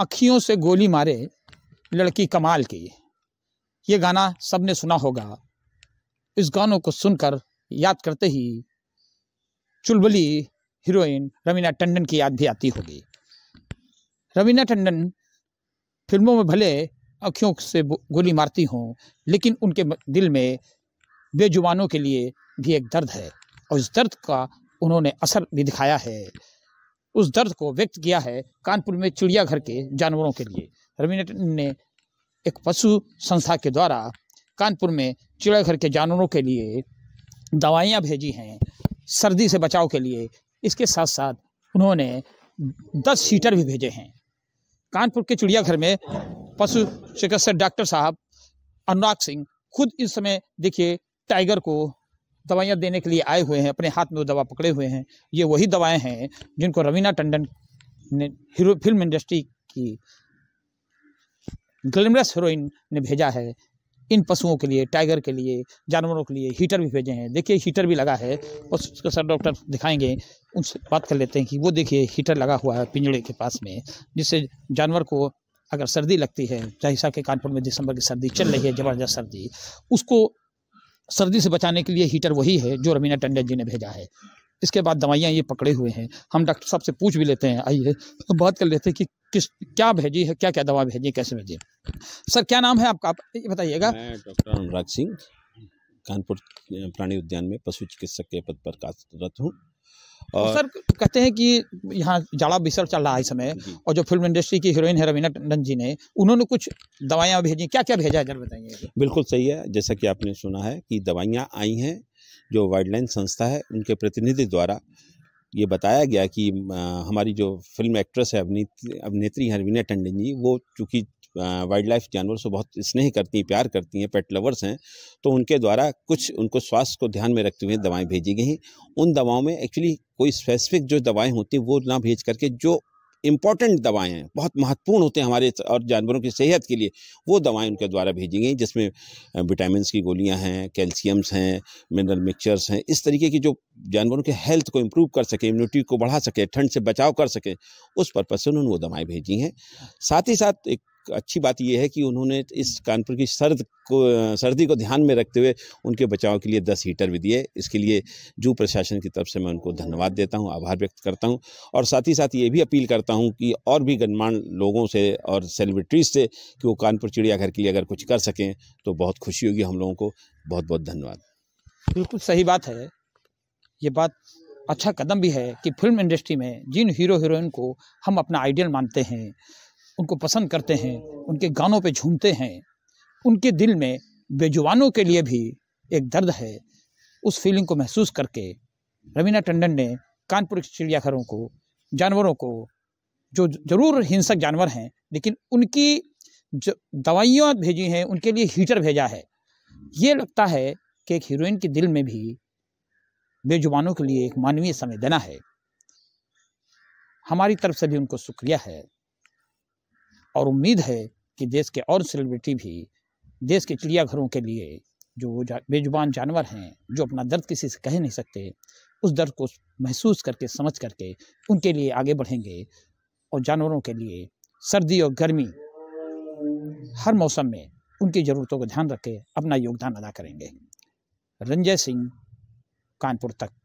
अखियों से गोली मारे लड़की कमाल की ये गाना सबने सुना होगा इस गानों को सुनकर याद करते ही चुलबुली हीरोइन रवीना टंडन की याद भी आती होगी रवीना टंडन फिल्मों में भले अखियों से गोली मारती हों लेकिन उनके दिल में बेजुबानों के लिए भी एक दर्द है और इस दर्द का उन्होंने असर भी दिखाया है उस दर्द को व्यक्त किया है कानपुर में चिड़ियाघर के जानवरों के लिए रविन्द्र ने एक पशु संस्था के द्वारा कानपुर में चिड़ियाघर के जानवरों के लिए दवाइयाँ भेजी हैं सर्दी से बचाव के लिए इसके साथ साथ उन्होंने दस सीटर भी भेजे हैं कानपुर के चिड़ियाघर में पशु चिकित्सक डॉक्टर साहब अनुराग सिंह खुद इस समय देखिए टाइगर को दवाइयाँ देने के लिए आए हुए हैं अपने हाथ में वो दवा पकड़े हुए हैं ये वही दवाएं हैं जिनको रवीना टंडन ने हीरो फिल्म इंडस्ट्री की ग्लैमरस हीरोइन ने भेजा है इन पशुओं के लिए टाइगर के लिए जानवरों के लिए हीटर भी भेजे हैं देखिए हीटर भी लगा है उसका सर डॉक्टर दिखाएंगे उनसे बात कर लेते हैं कि वो देखिए हीटर लगा हुआ है पिंजड़े के पास में जिससे जानवर को अगर सर्दी लगती है जैसा कि कानपुर में दिसंबर की सर्दी चल रही है ज़बरदस्त सर्दी उसको सर्दी से बचाने के लिए हीटर वही है जो रमीना टंडन जी ने भेजा है इसके बाद दवाइयाँ ये पकड़े हुए हैं हम डॉक्टर साहब से पूछ भी लेते हैं आइए तो बात कर लेते हैं कि किस क्या भेजी है क्या क्या दवा भेजी है कैसे भेजी सर क्या नाम है आपका आप ये बताइएगा डॉक्टर अनुराग सिंह कानपुर प्राणी उद्यान में पशु चिकित्सक के पद पर कार्यरत हूँ तो और सर कहते हैं कि यहाँ जाड़ा बिसर चल रहा है इस समय और जो फिल्म इंडस्ट्री की हीरोइन है रवीना टंडन जी ने उन्होंने कुछ दवाइयाँ भेजी क्या क्या भेजा है जरा बताइए बिल्कुल सही है जैसा कि आपने सुना है कि दवाइयाँ आई हैं जो वाइल्डलाइन संस्था है उनके प्रतिनिधि द्वारा ये बताया गया कि हमारी जो फिल्म एक्ट्रेस है अभिनेत्री अभिनेत्री हरवीना टंडन जी वो चूँकि वाइल्ड लाइफ जानवर से बहुत स्नेह करती हैं प्यार करती हैं पेट लवर्स हैं तो उनके द्वारा कुछ उनको स्वास्थ्य को ध्यान में रखते हुए दवाएं भेजी गई उन दवाओं में एक्चुअली कोई स्पेसिफिक जो दवाएं होती हैं वो ना भेज करके जो इंपॉर्टेंट दवाएं हैं बहुत महत्वपूर्ण होते हैं हमारे और जानवरों की सेहत के लिए वो दवाएं उनके द्वारा भेजी गई जिसमें विटामिन की गोलियां हैं कैल्शियम्स हैं मिनरल मिक्सचर्स हैं इस तरीके की जो जानवरों के हेल्थ को इम्प्रूव कर सके इम्यूनिटी को बढ़ा सके ठंड से बचाव कर सके उस पर्पज से उन्होंने वो दवाएँ भेजी हैं साथ ही साथ एक अच्छी बात यह है कि उन्होंने इस कानपुर की सर्द को सर्दी को ध्यान में रखते हुए उनके बचाव के लिए दस हीटर भी दिए इसके लिए जू प्रशासन की तरफ से मैं उनको धन्यवाद देता हूँ आभार व्यक्त करता हूँ और साथ ही साथ ये भी अपील करता हूँ कि और भी गणमान्य लोगों से और सेलिब्रिटीज़ से कि वो कानपुर चिड़ियाघर के लिए अगर कुछ कर सकें तो बहुत खुशी होगी हम लोगों को बहुत बहुत धन्यवाद बिल्कुल सही बात है ये बात अच्छा कदम भी है कि फिल्म इंडस्ट्री में जिन हीरो हीरोइन को हम अपना आइडियल मानते हैं उनको पसंद करते हैं उनके गानों पे झूमते हैं उनके दिल में बेजुबानों के लिए भी एक दर्द है उस फीलिंग को महसूस करके रवीना टंडन ने कानपुर के चिड़ियाघरों को जानवरों को जो ज़रूर हिंसक जानवर हैं लेकिन उनकी जो दवाइयाँ भेजी हैं उनके लिए हीटर भेजा है ये लगता है कि एक हीरोइन के दिल में भी बेजुबानों के लिए एक मानवीय संवेदना है हमारी तरफ से भी उनको शुक्रिया है और उम्मीद है कि देश के और सेलिब्रिटी भी देश के चिड़ियाघरों के लिए जो जा, बेजुबान जानवर हैं जो अपना दर्द किसी से कह नहीं सकते उस दर्द को महसूस करके समझ करके उनके लिए आगे बढ़ेंगे और जानवरों के लिए सर्दी और गर्मी हर मौसम में उनकी ज़रूरतों का ध्यान रख के अपना योगदान अदा करेंगे रंजय सिंह कानपुर तक